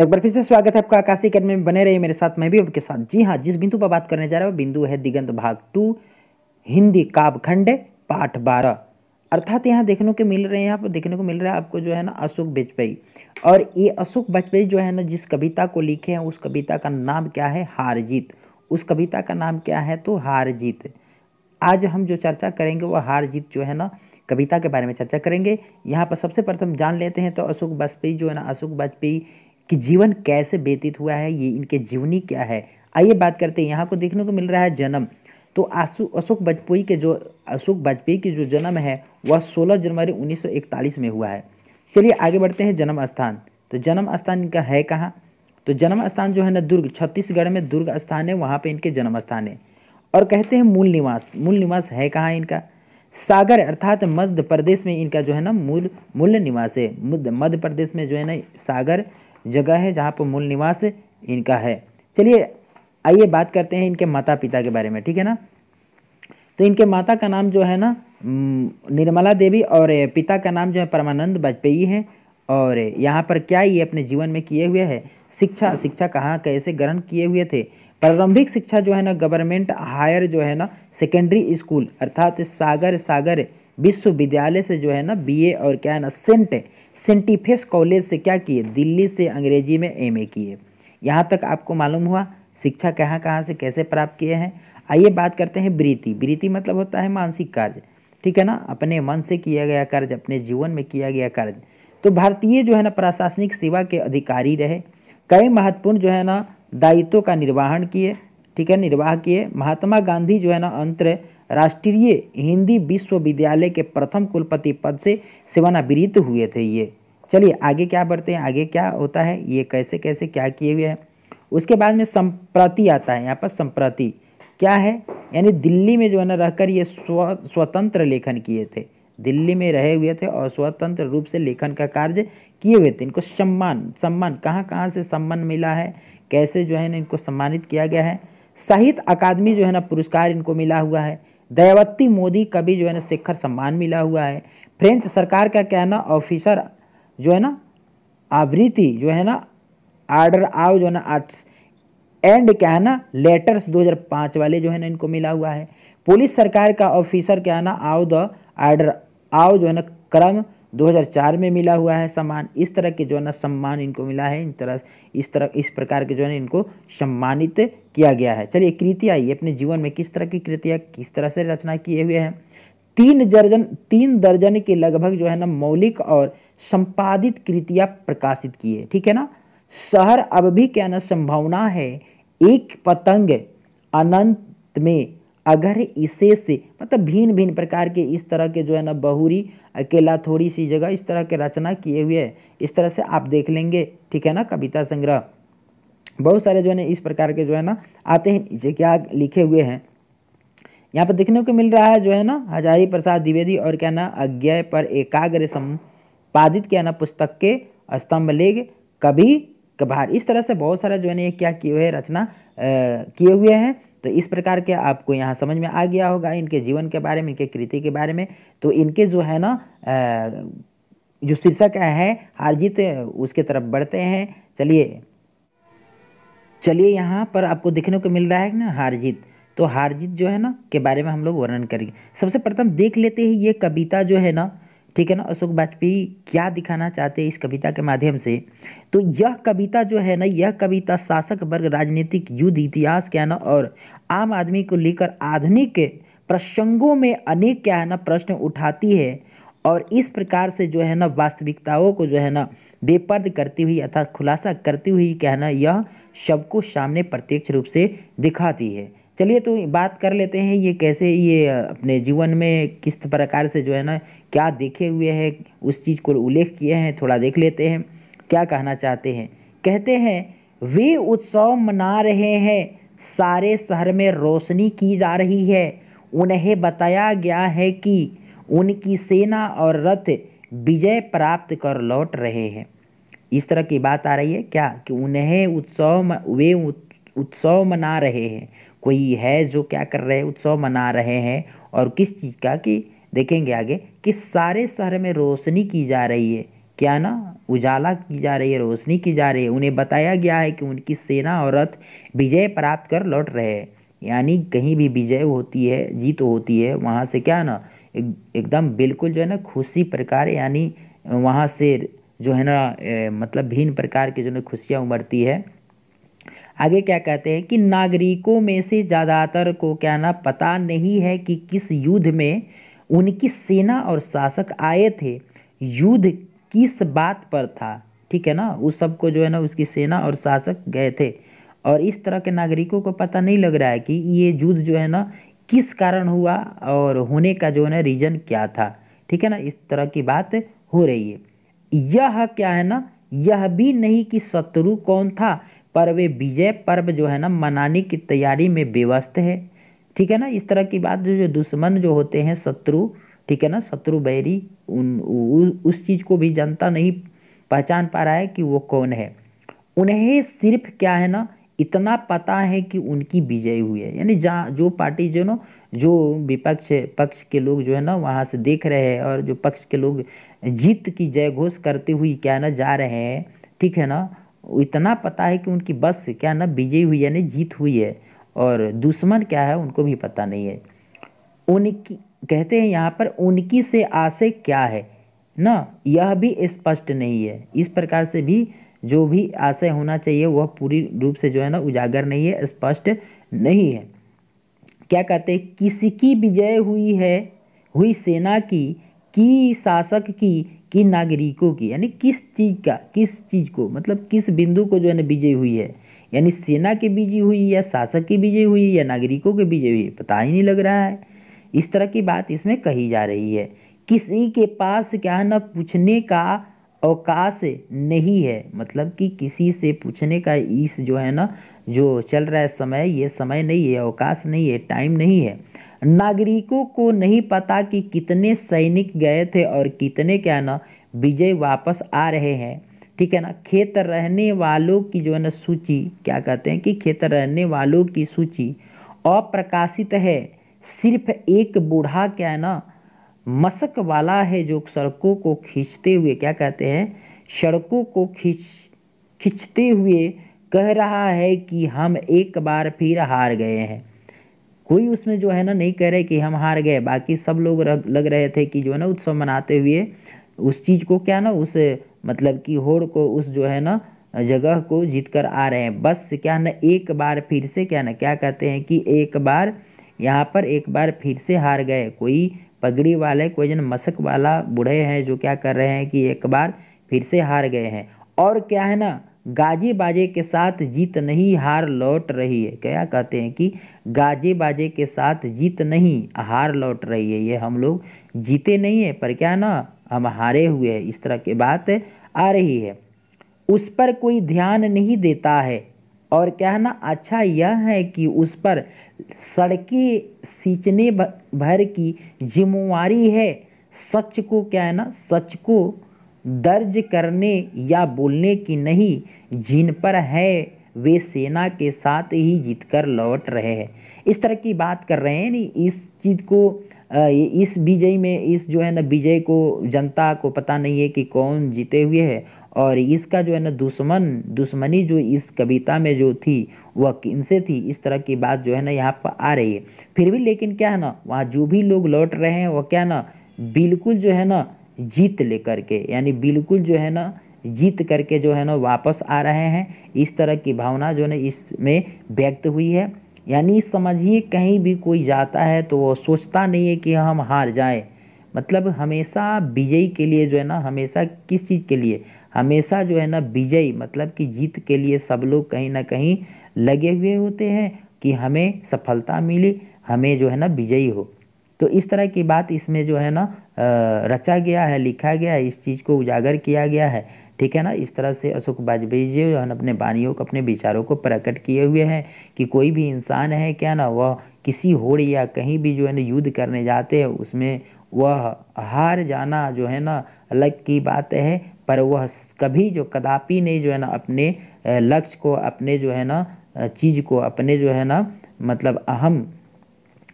एक बार फिर से स्वागत है आपका आकाशी अकेडमी में बने रहिए मेरे साथ मैं भी आपके साथ जी हाँ जिस बिंदु पर बात करने जा रहा हूँ बिंदु है दिगंत भाग टू हिंदी खंड पाठ बारह अर्थात यहाँ देखने को मिल रहे हैं यहाँ पर देखने को मिल रहा है आपको जो है ना अशोक वाजपेयी और ये अशोक वाजपेयी जो है ना जिस कविता को लिखे हैं उस कविता का नाम क्या है हार जीत उस कविता का नाम क्या है तो हार जीत आज हम जो चर्चा करेंगे वो हार जीत जो है ना कविता के बारे में चर्चा करेंगे यहाँ पर सबसे प्रथम जान लेते हैं तो अशोक वाजपेयी जो है ना अशोक वाजपेयी कि जीवन कैसे व्यतीत हुआ है ये इनके जीवनी क्या है आइए बात करते हैं यहाँ को देखने को मिल रहा है जन्म तो आशु अशोक वाजपेयी के जो अशोक वाजपेयी की जो जन्म है वह 16 जनवरी 1941 में हुआ है चलिए आगे बढ़ते हैं जन्म स्थान तो जन्म स्थान इनका है कहाँ तो जन्म स्थान जो है ना दुर्ग छत्तीसगढ़ में दुर्ग स्थान है वहाँ पे इनके जन्म स्थान है और कहते हैं मूल निवास मूल निवास है कहाँ इनका सागर अर्थात मध्य प्रदेश में इनका जो है ना मूल मूल निवास है मध्य प्रदेश में जो है ना सागर जगह है जहाँ पर मूल निवास इनका है चलिए आइए बात करते हैं इनके माता पिता के बारे में ठीक है ना तो इनके माता का नाम जो है ना निर्मला देवी और पिता का नाम जो है परमानंद वाजपेयी है और यहाँ पर क्या ये अपने जीवन में किए हुए है शिक्षा शिक्षा कहाँ कैसे ग्रहण किए हुए थे प्रारंभिक शिक्षा जो है ना गवर्नमेंट हायर जो है ना सेकेंडरी स्कूल अर्थात सागर सागर विश्वविद्यालय से जो है ना बीए और क्या है ना सेंट सेंटिफेस कॉलेज से क्या किए दिल्ली से अंग्रेजी में एम किए यहाँ तक आपको मालूम हुआ शिक्षा कहाँ कहाँ से कैसे प्राप्त किए हैं आइए बात करते हैं वृत्ति वृत्ति मतलब होता है मानसिक कार्य ठीक है ना अपने मन से किया गया कार्य अपने जीवन में किया गया कार्य तो भारतीय जो है ना प्रशासनिक सेवा के अधिकारी रहे कई महत्वपूर्ण जो है ना दायित्व का निर्वाहन किए ठीक है निर्वाह किए महात्मा गांधी जो है ना अंतर राष्ट्रीय हिंदी विश्वविद्यालय के प्रथम कुलपति पद से सेवानावृत्त हुए थे ये चलिए आगे क्या बढ़ते हैं आगे क्या होता है ये कैसे कैसे क्या किए हुए हैं उसके बाद में संप्रति आता है यहाँ पर संप्रति क्या है यानी दिल्ली में जो है ना रहकर ये स्व स्वतंत्र लेखन किए थे दिल्ली में रहे हुए थे और स्वतंत्र रूप से लेखन का कार्य किए हुए थे इनको सम्मान सम्मान कहाँ कहाँ से सम्मान मिला है कैसे जो है ना इनको सम्मानित किया गया है साहित्य अकादमी जो है ना पुरस्कार इनको मिला हुआ है दयावती मोदी का भी जो है ना शिखर सम्मान मिला हुआ है फ्रेंच सरकार का क्या ऑफिसर जो है ना आवृत्ति जो है ना आर्डर आव जो है ना आर्ट्स एंड क्या है ना लेटर्स 2005 वाले जो है ना इनको मिला हुआ है पुलिस सरकार का ऑफिसर क्या है ना आउ द आर्डर आव जो है ना क्रम 2004 में मिला हुआ है सम्मान इस तरह के जो है ना सम्मान इनको मिला है इन तरह इस तरह इस प्रकार के जो है ना इनको सम्मानित किया गया है चलिए कृतियाँ ये अपने जीवन में किस तरह की कृतियाँ किस तरह से रचना किए हुए हैं तीन दर्जन तीन दर्जन के लगभग जो है ना मौलिक और संपादित कृतियाँ प्रकाशित की है ठीक है ना शहर अब भी क्या ना संभावना है एक पतंग अनंत में अगर इसे से मतलब भिन्न भिन्न प्रकार के इस तरह के जो है ना बहुरी अकेला थोड़ी सी जगह इस तरह के रचना किए हुए है इस तरह से आप देख लेंगे ठीक है ना कविता संग्रह बहुत सारे जो है ना इस प्रकार के जो है ना आते हैं नीचे क्या लिखे हुए हैं यहाँ पर देखने को मिल रहा है जो है ना हजारी प्रसाद द्विवेदी और क्या ना अज्ञय पर एकाग्र संपादित क्या ना पुस्तक के स्तंभ लेख कभी कभार इस तरह से बहुत सारा जो है ना ये क्या किए हुए रचना किए हुए हैं तो इस प्रकार के आपको यहाँ समझ में आ गया होगा इनके जीवन के बारे में इनके कृति के बारे में तो इनके जो है ना जो शीर्षक है हारजीत उसके तरफ बढ़ते हैं चलिए चलिए यहाँ पर आपको देखने को मिल रहा है ना हारजीत तो हारजीत जो है ना के बारे में हम लोग वर्णन करेंगे सबसे प्रथम देख लेते हैं ये कविता जो है ना ठीक है ना अशोक वाजपेयी क्या दिखाना चाहते हैं इस कविता के माध्यम से तो यह कविता जो है ना यह कविता शासक वर्ग राजनीतिक युद्ध इतिहास क्या है ना और आम आदमी को लेकर आधुनिक प्रसंगों में अनेक क्या है ना प्रश्न उठाती है और इस प्रकार से जो है ना वास्तविकताओं को जो है ना बेपर्द करती हुई अर्थात खुलासा करती हुई क्या है ना यह सबको सामने प्रत्यक्ष रूप से दिखाती है चलिए तो बात कर लेते हैं ये कैसे ये अपने जीवन में किस प्रकार से जो है ना क्या देखे हुए हैं उस चीज़ को उल्लेख किए हैं थोड़ा देख लेते हैं क्या कहना चाहते हैं कहते हैं वे उत्सव मना रहे हैं सारे शहर में रोशनी की जा रही है उन्हें बताया गया है कि उनकी सेना और रथ विजय प्राप्त कर लौट रहे हैं इस तरह की बात आ रही है क्या कि उन्हें उत्सव वे उत्सव मना रहे हैं कोई है जो क्या कर रहे हैं उत्सव मना रहे हैं और किस चीज़ का कि देखेंगे आगे कि सारे शहर में रोशनी की जा रही है क्या ना उजाला की जा रही है रोशनी की जा रही है उन्हें बताया गया है कि उनकी सेना और रथ विजय प्राप्त कर लौट रहे हैं यानी कहीं भी विजय होती है जीत होती है वहाँ से क्या ना एक, एकदम बिल्कुल जो है ना खुशी प्रकार यानी वहाँ से जो है ना मतलब भिन्न प्रकार की जो है ना खुशियाँ उमड़ती है आगे क्या कहते हैं कि नागरिकों में से ज़्यादातर को क्या ना पता नहीं है कि किस युद्ध में उनकी सेना और शासक आए थे युद्ध किस बात पर था ठीक है ना उस सबको जो है ना उसकी सेना और शासक गए थे और इस तरह के नागरिकों को पता नहीं लग रहा है कि ये युद्ध जो है ना किस कारण हुआ और होने का जो है ना रीज़न क्या था ठीक है ना इस तरह की बात हो रही है यह क्या है ना यह भी नहीं कि शत्रु कौन था पर वे विजय पर्व जो है ना मनाने की तैयारी में व्यवस्थ है ठीक है ना इस तरह की बात जो जो दुश्मन जो होते हैं शत्रु ठीक है ना शत्रु बैरी उन उ, उस चीज़ को भी जनता नहीं पहचान पा रहा है कि वो कौन है उन्हें सिर्फ क्या है ना इतना पता है कि उनकी विजय हुई है यानी जहाँ जो पार्टी जो ना जो विपक्ष पक्ष के लोग जो है ना वहाँ से देख रहे हैं और जो पक्ष के लोग जीत की जय घोष करते हुए क्या है ना जा रहे हैं ठीक है ना इतना पता है कि उनकी बस क्या ना विजयी हुई यानी जीत हुई है और दुश्मन क्या है उनको भी पता नहीं है उनकी कहते हैं यहाँ पर उनकी से आशय क्या है ना यह भी स्पष्ट नहीं है इस प्रकार से भी जो भी आशय होना चाहिए वह पूरी रूप से जो है ना उजागर नहीं है स्पष्ट नहीं है क्या कहते हैं किसकी विजय हुई है हुई सेना की की शासक की कि नागरिकों की यानी किस चीज़ का किस चीज़ को मतलब किस बिंदु को जो है ना विजय हुई है यानी सेना की विजय हुई या शासक की विजय हुई या नागरिकों की विजय हुई पता ही नहीं लग रहा है इस तरह की बात इसमें कही जा रही है किसी के पास क्या है ना पूछने का अवकाश नहीं है मतलब कि किसी से पूछने का इस जो है ना जो चल रहा है समय ये समय नहीं है अवकाश नहीं है टाइम नहीं है नागरिकों को नहीं पता कि कितने सैनिक गए थे और कितने क्या ना विजय वापस आ रहे हैं ठीक है ना खेत रहने वालों की जो है ना सूची क्या कहते हैं कि खेत रहने वालों की सूची अप्रकाशित है सिर्फ एक बूढ़ा क्या है ना मशक वाला है जो सड़कों को खींचते हुए क्या कहते हैं सड़कों को खींच खींचते हुए कह रहा है कि हम एक बार फिर हार गए हैं कोई उसमें जो है ना नहीं कह रहे कि हम हार गए बाकी सब लोग लग रहे थे कि जो है ना उत्सव मनाते हुए उस चीज़ को क्या ना उस मतलब कि होड़ को उस जो है ना जगह को जीत कर आ रहे हैं बस क्या ना एक बार फिर से क्या ना क्या कहते हैं कि एक बार यहाँ पर एक बार फिर से हार गए कोई पगड़ी वाले कोई जन मशक वाला बूढ़े हैं जो क्या कर रहे हैं कि एक बार फिर से हार गए हैं और क्या है ना गाजे बाजे के साथ जीत नहीं हार लौट रही है क्या कहते हैं कि गाजे बाजे के साथ जीत नहीं हार लौट रही है ये हम लोग जीते नहीं है पर क्या ना हम हारे हुए हैं इस तरह की बात आ रही है उस पर कोई ध्यान नहीं देता है और कहना अच्छा यह है कि उस पर सड़कें सींचने भर की जिम्मेवारी है सच को क्या है ना सच को दर्ज करने या बोलने की नहीं जिन पर है वे सेना के साथ ही जीत कर लौट रहे हैं इस तरह की बात कर रहे हैं नहीं इस चीज़ को इस विजय में इस जो है ना विजय को जनता को पता नहीं है कि कौन जीते हुए है और इसका जो है ना दुश्मन दुश्मनी जो इस कविता में जो थी वह किनसे थी इस तरह की बात जो है ना यहाँ पर आ रही है फिर भी लेकिन क्या है ना वहाँ जो भी लोग लौट रहे हैं वह क्या ना बिल्कुल जो है ना जीत लेकर के यानी बिल्कुल जो है ना जीत करके जो है ना वापस आ रहे हैं इस तरह की भावना जो है ना इसमें व्यक्त हुई है यानी समझिए कहीं भी कोई जाता है तो वो सोचता नहीं है कि हम हार जाएं मतलब हमेशा विजयी के लिए जो है ना हमेशा किस चीज़ के लिए हमेशा जो है ना विजयी मतलब कि जीत के लिए सब लोग कहीं ना कहीं लगे हुए होते हैं कि हमें सफलता मिली हमें जो है ना विजयी हो तो इस तरह की बात इसमें जो है ना रचा गया है लिखा गया है इस चीज़ को उजागर किया गया है ठीक है ना इस तरह से अशोक वाजपेयी जी जो है अपने वाणियों को अपने विचारों को प्रकट किए हुए हैं कि कोई भी इंसान है क्या ना वह किसी होड़ या कहीं भी जो है ना युद्ध करने जाते हैं उसमें वह हार जाना जो है ना अलग की बात है पर वह कभी जो कदापि नहीं जो है ना अपने लक्ष्य को अपने जो है ना चीज़ को अपने जो है ना मतलब अहम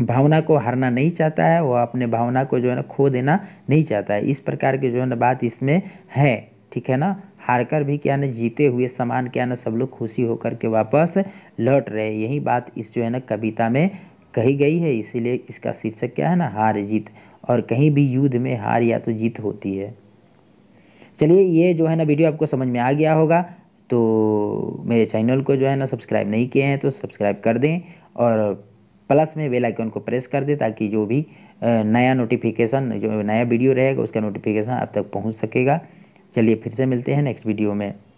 भावना को हारना नहीं चाहता है वह अपने भावना को जो है ना खो देना नहीं चाहता है इस प्रकार की जो है ना बात इसमें है ठीक है ना हार कर भी क्या ना जीते हुए समान क्या ना सब लोग खुशी होकर के वापस लौट रहे यही बात इस जो है ना कविता में कही गई है इसीलिए इसका शीर्षक क्या है ना हार जीत और कहीं भी युद्ध में हार या तो जीत होती है चलिए ये जो है ना वीडियो आपको समझ में आ गया होगा तो मेरे चैनल को जो है ना सब्सक्राइब नहीं किए हैं तो सब्सक्राइब कर दें और प्लस में बेल आइकन को प्रेस कर दें ताकि जो भी नया नोटिफिकेशन जो नया वीडियो रहेगा उसका नोटिफिकेशन आप तक पहुंच सकेगा चलिए फिर से मिलते हैं नेक्स्ट वीडियो में